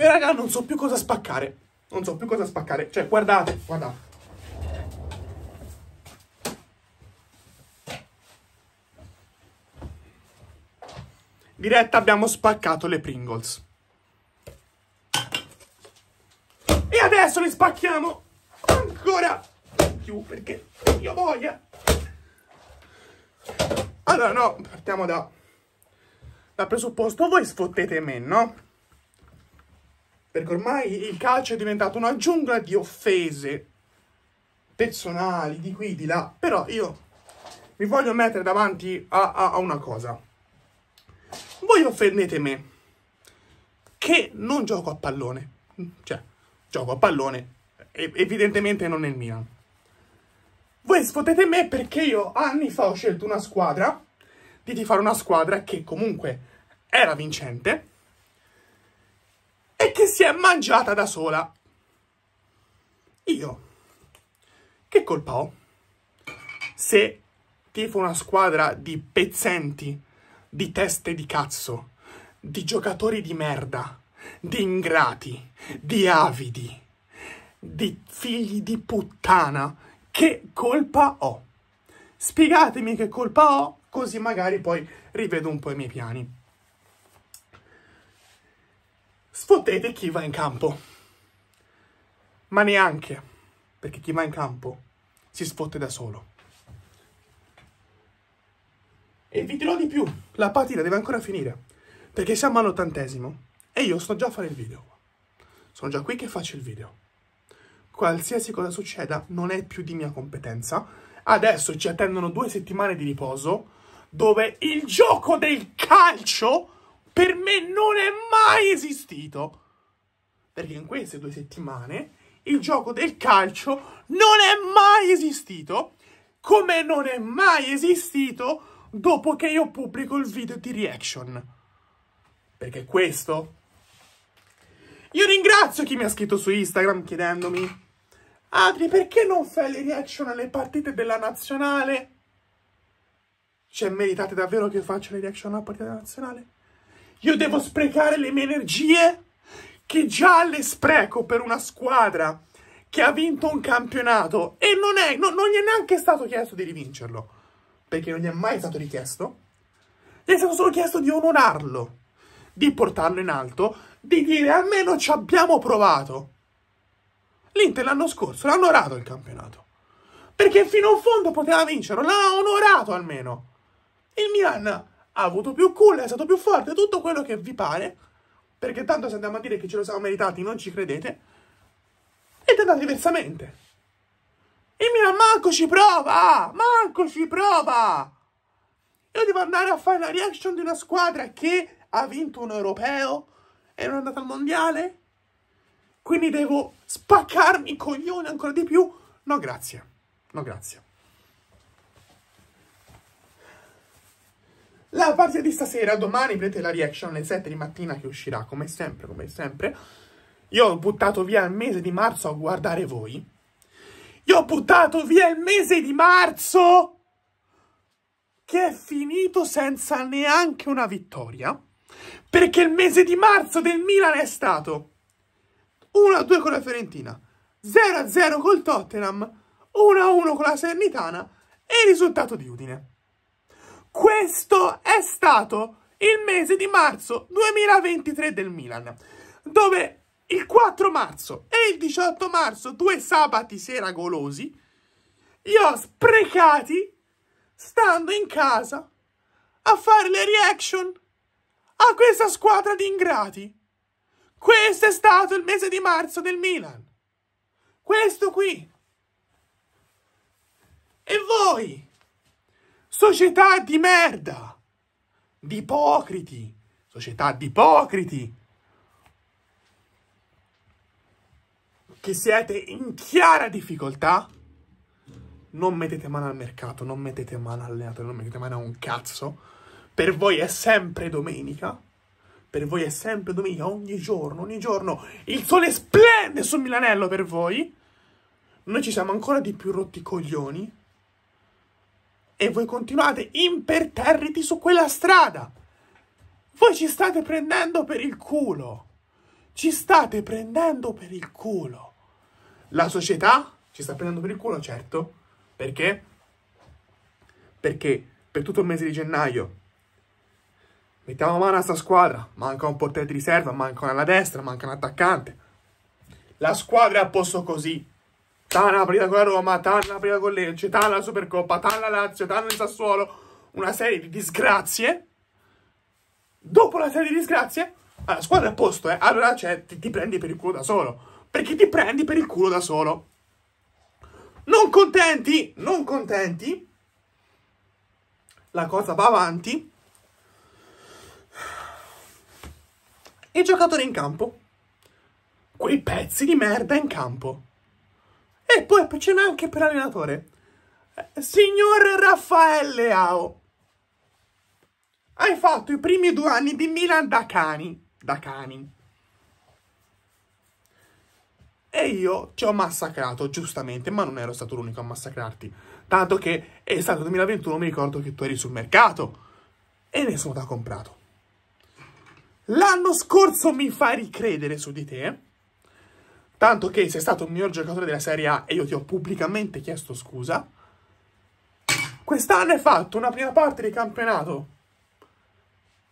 E raga, non so più cosa spaccare. Non so più cosa spaccare. Cioè, guardate, guardate. Diretta abbiamo spaccato le Pringles. E adesso le spacchiamo ancora più perché io voglia. Allora, no, partiamo da, dal presupposto. Voi sfottete me, no? Perché ormai il calcio è diventato una giungla di offese personali, di qui, di là. Però io mi voglio mettere davanti a, a, a una cosa. Voi offendete me, che non gioco a pallone. Cioè, gioco a pallone, evidentemente non è il mio Voi sfotete me perché io anni fa ho scelto una squadra, di fare una squadra che comunque era vincente, e che si è mangiata da sola. Io che colpa ho se tifo una squadra di pezzenti, di teste di cazzo, di giocatori di merda, di ingrati, di avidi, di figli di puttana, che colpa ho? Spiegatemi che colpa ho, così magari poi rivedo un po' i miei piani sfottete chi va in campo. Ma neanche, perché chi va in campo si sfotte da solo. E vi dirò di più, la partita deve ancora finire, perché siamo all'ottantesimo e io sto già a fare il video. Sono già qui che faccio il video. Qualsiasi cosa succeda non è più di mia competenza. Adesso ci attendono due settimane di riposo dove il gioco del calcio per me non è mai esistito. Perché in queste due settimane il gioco del calcio non è mai esistito, come non è mai esistito dopo che io pubblico il video di reaction. Perché questo... Io ringrazio chi mi ha scritto su Instagram chiedendomi Adri, perché non fai le reaction alle partite della nazionale? Cioè, meritate davvero che faccia le reaction alla partita della nazionale? Io devo sprecare le mie energie che già le spreco per una squadra che ha vinto un campionato e non, è, no, non gli è neanche stato chiesto di rivincerlo, perché non gli è mai stato richiesto. Gli è stato solo chiesto di onorarlo, di portarlo in alto, di dire almeno ci abbiamo provato. L'Inter l'anno scorso l'ha onorato il campionato, perché fino in fondo poteva vincerlo, l'ha onorato almeno. Il Milan ha avuto più culo, è stato più forte, tutto quello che vi pare, perché tanto se andiamo a dire che ce lo siamo meritati non ci credete, ed è andato diversamente. E Milan manco ci prova, manco ci prova. Io devo andare a fare la reaction di una squadra che ha vinto un europeo e non è andata al mondiale, quindi devo spaccarmi i coglioni ancora di più. No grazie, no grazie. La parte di stasera, domani vedrete la reaction alle 7 di mattina che uscirà, come sempre, come sempre. Io ho buttato via il mese di marzo a guardare voi. Io ho buttato via il mese di marzo! Che è finito senza neanche una vittoria. Perché il mese di marzo del Milan è stato 1-2 con la Fiorentina, 0-0 col Tottenham, 1-1 con la Sernitana e il risultato di Udine. Questo è stato il mese di marzo 2023 del Milan, dove il 4 marzo e il 18 marzo, due sabati sera golosi, li ho sprecati stando in casa a fare le reaction a questa squadra di ingrati. Questo è stato il mese di marzo del Milan. Questo qui. E voi? Società di merda! Di ipocriti! Società di ipocriti! Che siete in chiara difficoltà? Non mettete mano al mercato, non mettete mano all'allenatore, non mettete mano a un cazzo. Per voi è sempre domenica. Per voi è sempre domenica, ogni giorno, ogni giorno. Il sole splende su Milanello per voi. Noi ci siamo ancora di più rotti coglioni e voi continuate imperterriti su quella strada. Voi ci state prendendo per il culo. Ci state prendendo per il culo. La società ci sta prendendo per il culo, certo. Perché? Perché per tutto il mese di gennaio mettiamo mano a sta squadra. Manca un portiere di riserva, manca una alla destra, manca un attaccante. La squadra è a posto così. Tana prima con la Roma, Tana prima con Lecce, Tana la Supercoppa, Tana Lazio, Tana il Sassuolo. Una serie di disgrazie. Dopo la serie di disgrazie, la squadra è a posto, eh. Allora cioè, ti, ti prendi per il culo da solo. Perché ti prendi per il culo da solo. Non contenti, non contenti. La cosa va avanti. E giocatore in campo. Quei pezzi di merda in campo. E poi ce n'è anche per allenatore. Eh, signor Raffaele Ao, hai fatto i primi due anni di Milan da cani. Da cani. E io ci ho massacrato, giustamente, ma non ero stato l'unico a massacrarti. Tanto che è stato 2021, mi ricordo che tu eri sul mercato e nessuno ti ha comprato. L'anno scorso mi fai ricredere su di te Tanto che sei stato il miglior giocatore della Serie A e io ti ho pubblicamente chiesto scusa. Quest'anno hai fatto una prima parte di campionato.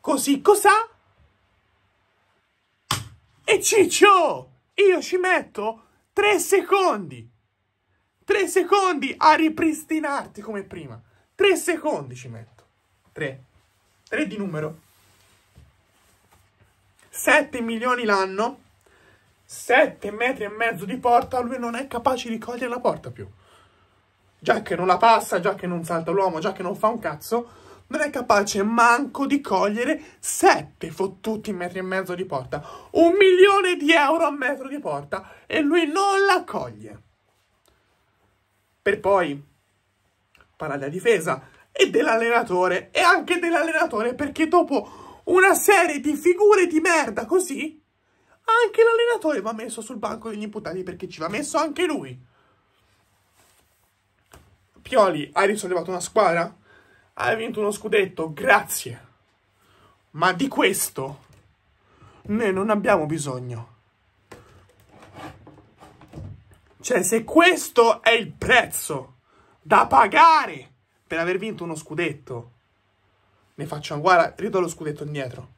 Così cos'ha? E ciccio! Io ci metto 3 secondi. 3 secondi a ripristinarti come prima. 3 secondi ci metto. 3. 3 di numero. 7 milioni l'anno 7 metri e mezzo di porta, lui non è capace di cogliere la porta più. Già che non la passa, già che non salta l'uomo, già che non fa un cazzo, non è capace manco di cogliere 7 fottuti metri e mezzo di porta. Un milione di euro a metro di porta e lui non la coglie. Per poi parla della difesa e dell'allenatore e anche dell'allenatore perché dopo una serie di figure di merda così anche l'allenatore va messo sul banco degli imputati perché ci va messo anche lui. Pioli hai risollevato una squadra, Hai vinto uno scudetto, grazie. Ma di questo noi non abbiamo bisogno. Cioè, se questo è il prezzo da pagare per aver vinto uno scudetto, ne facciamo, guarda, ridò lo scudetto indietro.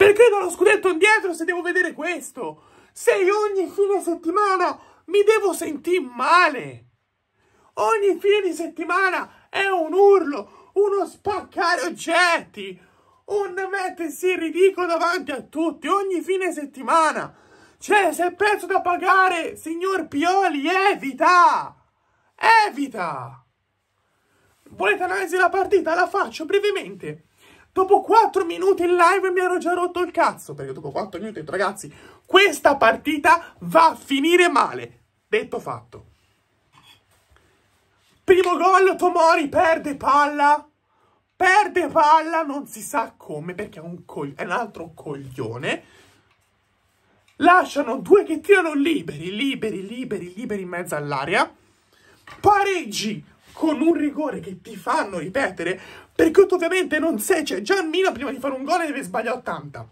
Perché non lo scudetto indietro se devo vedere questo? Se ogni fine settimana mi devo sentire male. Ogni fine di settimana è un urlo, uno spaccare oggetti, un mettersi in ridicolo davanti a tutti, ogni fine settimana. Cioè, se è prezzo da pagare, signor Pioli, evita! Evita! Volete analisi la partita? La faccio brevemente dopo 4 minuti in live mi ero già rotto il cazzo, perché dopo 4 minuti, ho detto, ragazzi, questa partita va a finire male. Detto fatto. Primo gol, Tomori perde palla. Perde palla, non si sa come, perché è un, è un altro coglione. Lasciano due che tirano liberi, liberi, liberi, liberi in mezzo all'area. Pareggi con un rigore che ti fanno ripetere, perché tu ovviamente non sei, cioè già prima di fare un gol deve sbagliare 80.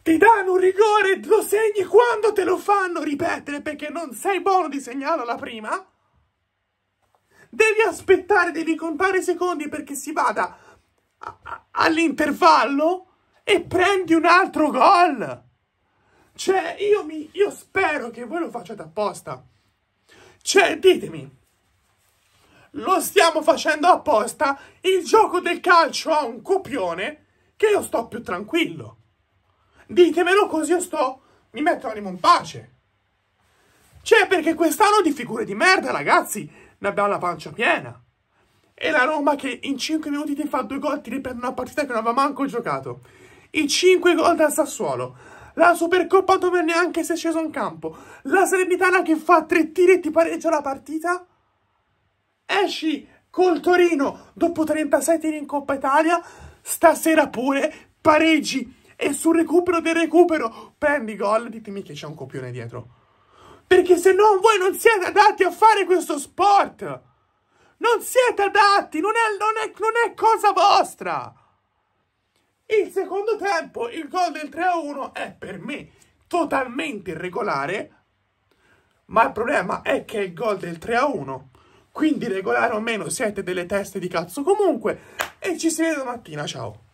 Ti danno un rigore, lo segni quando te lo fanno ripetere, perché non sei buono di segnarlo la prima. Devi aspettare, devi contare i secondi perché si vada all'intervallo e prendi un altro gol. Cioè, io, mi, io spero che voi lo facciate apposta. Cioè, ditemi, lo stiamo facendo apposta, il gioco del calcio ha un copione che io sto più tranquillo. Ditemelo così io sto, mi metto l'animo in pace. Cioè perché quest'anno di figure di merda ragazzi, ne abbiamo la pancia piena. E la Roma che in 5 minuti ti fa due gol, ti riprende una partita che non aveva manco giocato. I 5 gol da Sassuolo. La Supercoppa dove neanche si è sceso in campo. La Serenitana che fa tre tiri e ti pareggia la partita esci col Torino dopo 36 tiri in Coppa Italia, stasera pure pareggi e sul recupero del recupero prendi gol, ditemi che c'è un copione dietro. Perché se no voi non siete adatti a fare questo sport. Non siete adatti, non è, non è, non è cosa vostra. Il secondo tempo, il gol del 3-1 è per me totalmente irregolare, ma il problema è che il gol del 3-1 a quindi regolare o meno siete delle teste di cazzo comunque e ci si vede domattina, ciao!